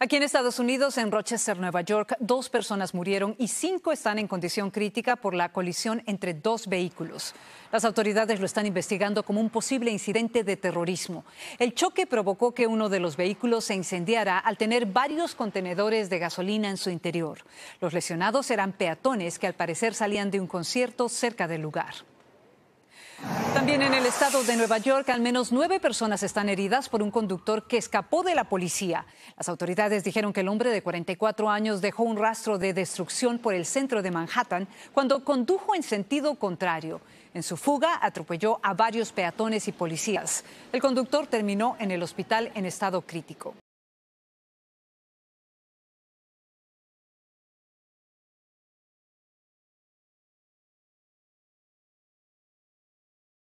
Aquí en Estados Unidos, en Rochester, Nueva York, dos personas murieron y cinco están en condición crítica por la colisión entre dos vehículos. Las autoridades lo están investigando como un posible incidente de terrorismo. El choque provocó que uno de los vehículos se incendiara al tener varios contenedores de gasolina en su interior. Los lesionados eran peatones que al parecer salían de un concierto cerca del lugar estado de Nueva York, al menos nueve personas están heridas por un conductor que escapó de la policía. Las autoridades dijeron que el hombre de 44 años dejó un rastro de destrucción por el centro de Manhattan cuando condujo en sentido contrario. En su fuga atropelló a varios peatones y policías. El conductor terminó en el hospital en estado crítico.